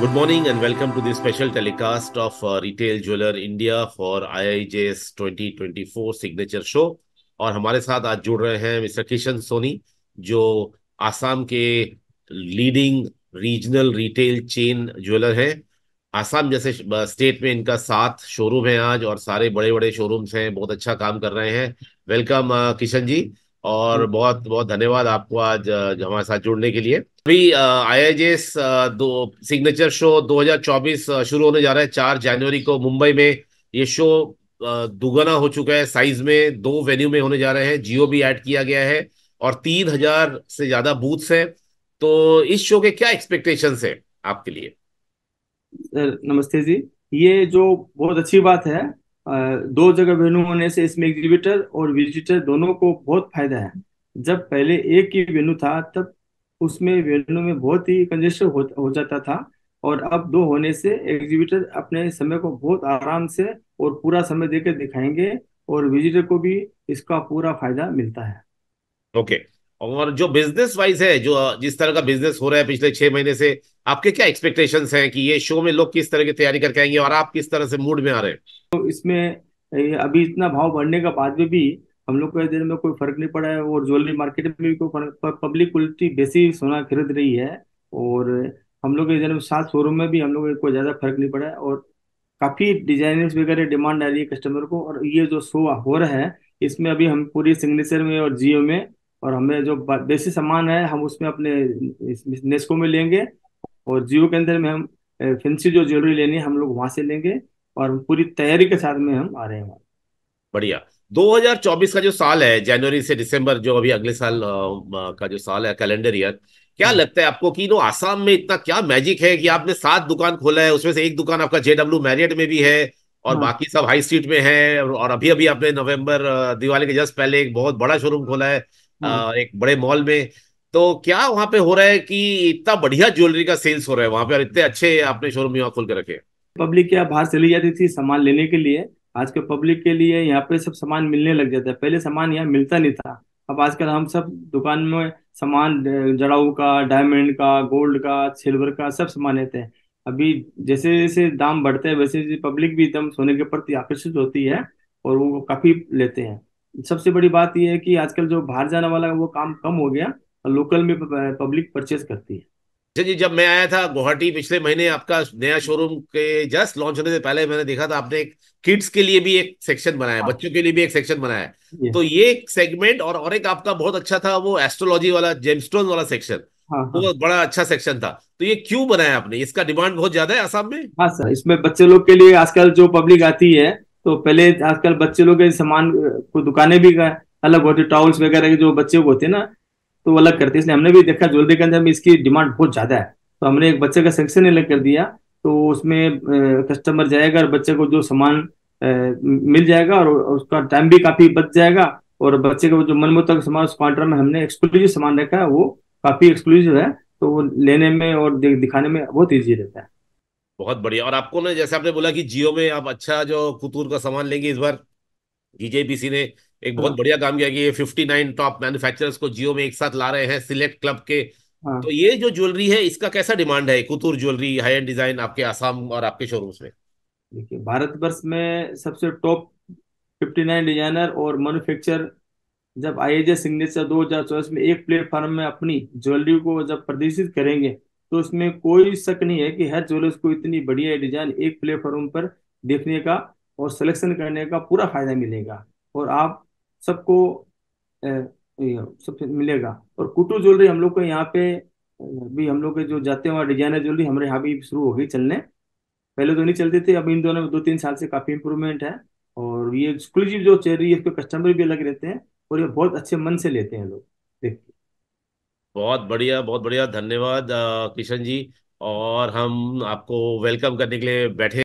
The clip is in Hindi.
Good morning and welcome to this special telecast of uh, Retail Jeweler India for IIJS 2024 signature show और हमारे साथ आज जुड़ रहे हैं मिस्टर किशन सोनी जो आसाम के leading regional retail chain jeweller है आसाम जैसे स्टेट में इनका सात शोरूम है आज और सारे बड़े बड़े शोरूम्स हैं बहुत अच्छा काम कर रहे हैं वेलकम uh, किशन जी और बहुत बहुत धन्यवाद आपको आज uh, हमारे साथ जुड़ने के लिए अभी जी दो सिग्नेचर शो 2024 शुरू होने जा रहा है चार जनवरी को मुंबई में ये शो दुगना हो चुका है साइज में दो वेन्यू में होने जा रहे हैं जियो भी ऐड किया गया है और तीन हजार से ज्यादा बूथ्स हैं तो इस शो के क्या एक्सपेक्टेशन है आपके लिए नमस्ते जी ये जो बहुत अच्छी बात है दो जगह वेन्यू होने से इसमें एग्जीबिटर और विजिटर दोनों को बहुत फायदा है जब पहले एक ही वेन्यू था तब उसमें वेन्यू में बहुत ही कंजेशन हो, हो जाता था और अब दो होने से एग्जीबिटर अपने समय को बहुत आराम से और पूरा समय देकर दिखाएंगे और विजिटर को भी इसका पूरा फायदा मिलता है ओके okay. और जो बिजनेस वाइज है जो जिस तरह का बिजनेस हो रहा है पिछले छह महीने से आपके क्या एक्सपेक्टेशन हैं कि ये शो में लोग किस तरह की तैयारी करके आएंगे और आप किस तरह से मूड में आ रहे हैं तो इसमें अभी इतना भाव बढ़ने के बाद में भी हम लोग को इधर में कोई फर्क नहीं पड़ा है और ज्वेलरी मार्केट में भी कोई फर्क पब्लिक उल्टी बेसी सोना खरीद रही है और हम लोग इधर में सात शोरूम में भी हम लोग को ज़्यादा फर्क नहीं पड़ा है और काफ़ी डिजाइनर्स वगैरह डिमांड आ रही है कस्टमर को और ये जो शो हो रहा है इसमें अभी हम पूरी सिग्नेचर में और जियो में और हमें जो बेसी सामान है हम उसमें अपने नेस्को में लेंगे और जियो के अंदर में हम फैंसी जो ज्वेलरी लेनी है हम लोग वहां से लेंगे और पूरी तैयारी के साथ में हम आ रहे हैं बढ़िया 2024 का जो साल है जनवरी से दिसंबर जो अभी अगले साल का जो साल है कैलेंडर ईयर क्या हम्म। लगता है आपको कि नो आसाम में इतना क्या मैजिक है कि आपने सात दुकान खोला है उसमें से एक दुकान आपका जेडब्ल्यू मैरियट में भी है और हाँ। बाकी सब हाई स्ट्रीट में है और अभी अभी आपने नवंबर दिवाली के जस्ट पहले एक बहुत बड़ा शोरूम खोला है हाँ। एक बड़े मॉल में तो क्या वहां पे हो रहा है कि इतना बढ़िया ज्वेलरी का सेल्स हो रहा है वहां पे और इतने अच्छे आपने शोरूम यहाँ खोल के रखे पब्लिक क्या बाहर चली जाती थी सामान लेने के लिए आजकल पब्लिक के लिए यहाँ पे सब सामान मिलने लग जाता है पहले सामान यहाँ मिलता नहीं था अब आजकल हम सब दुकान में सामान जड़ाऊ का डायमंड का गोल्ड का सिल्वर का सब सामान लेते हैं अभी जैसे जैसे दाम बढ़ते हैं वैसे जैसे पब्लिक भी एकदम सोने के प्रति आकर्षित होती है और वो काफी लेते हैं सबसे बड़ी बात यह है कि आजकल जो बाहर जाने वाला वो काम कम हो गया और लोकल में पब्लिक परचेस करती है अच्छा जी जब मैं आया था गुवाहाटी पिछले महीने आपका नया शोरूम के जस्ट लॉन्च होने से पहले मैंने देखा था आपने एक किड्स के लिए भी एक सेक्शन बनाया हाँ। बच्चों के लिए भी एक सेक्शन बनाया तो ये एक सेगमेंट और और एक आपका बहुत अच्छा था वो एस्ट्रोलॉजी वाला जेमस्टोन वाला सेक्शन हाँ, वो हाँ। बड़ा अच्छा सेक्शन था तो ये क्यों बनाया आपने इसका डिमांड बहुत ज्यादा है आसाम में हाँ सर इसमें बच्चे लोग के लिए आजकल जो पब्लिक आती है तो पहले आजकल बच्चे लोग सामान को दुकानें भी अलग होती टॉवल्स वगैरह के जो बच्चे होते हैं ना तो अलग करते हैं इसलिए हमने भी देखा ज्वेलरी के अंदर में इसकी डिमांड बहुत ज्यादा है तो हमने एक बच्चे का सेक्शन अलग कर दिया तो उसमें कस्टमर जाएगा और बच्चे को जो सामान मिल जाएगा और उसका टाइम भी काफी बच जाएगा और बच्चे का जो मन मनमोतक सामान उस काउंटर में हमने एक्सक्लूसिव सामान रखा है वो काफी एक्सक्लूसिव है तो वो लेने में और दिखाने में बहुत ईजी रहता है बहुत बढ़िया और आपको ना जैसे आपने बोला कि जियो में आप अच्छा जो कुतूर का सामान लेंगे इस बार डीजेपीसी ने एक हाँ। बहुत बढ़िया काम किया कि ये 59 टॉप मैन्युफैक्चरर्स को जियो में एक साथ ला रहे हैं सिलेक्ट क्लब के हाँ। तो ये जो ज्वेलरी है इसका कैसा डिमांड है couture jewellery high end design आपके आसाम और आपके शोरूम्स में देखिए भारतवर्ष में सबसे टॉप 59 डिजाइनर और मैन्युफैक्चर जब आई सिग्नेचर 2024 में एक प्लेटफॉर्म में अपनी ज्वेलरी को जब प्रदर्शित करेंगे तो उसमें कोई शक नहीं है कि हर ज्वेलर्स को इतनी बढ़िया डिजाइन एक प्लेटफॉर्म पर देखने का और सिलेक्शन करने का पूरा फायदा मिलेगा और आप सबको सब मिलेगा और कुटू ज्वेलरी हम लोग को यहाँ पे भी हम लोग के जो जाते हैं वहाँ डिजाइनर ज्वेलरी हमारे यहाँ भी शुरू हो गई चलने पहले तो नहीं चलती थी अब इन दोनों दो तीन साल से काफी इंप्रूवमेंट है और ये एक्सक्लूसिव जो चेरी है इसके कस्टमर भी अलग रहते हैं और ये बहुत अच्छे मन से लेते हैं लोग देखते बहुत बढ़िया बहुत बढ़िया धन्यवाद किशन जी और हम आपको वेलकम करने के लिए बैठे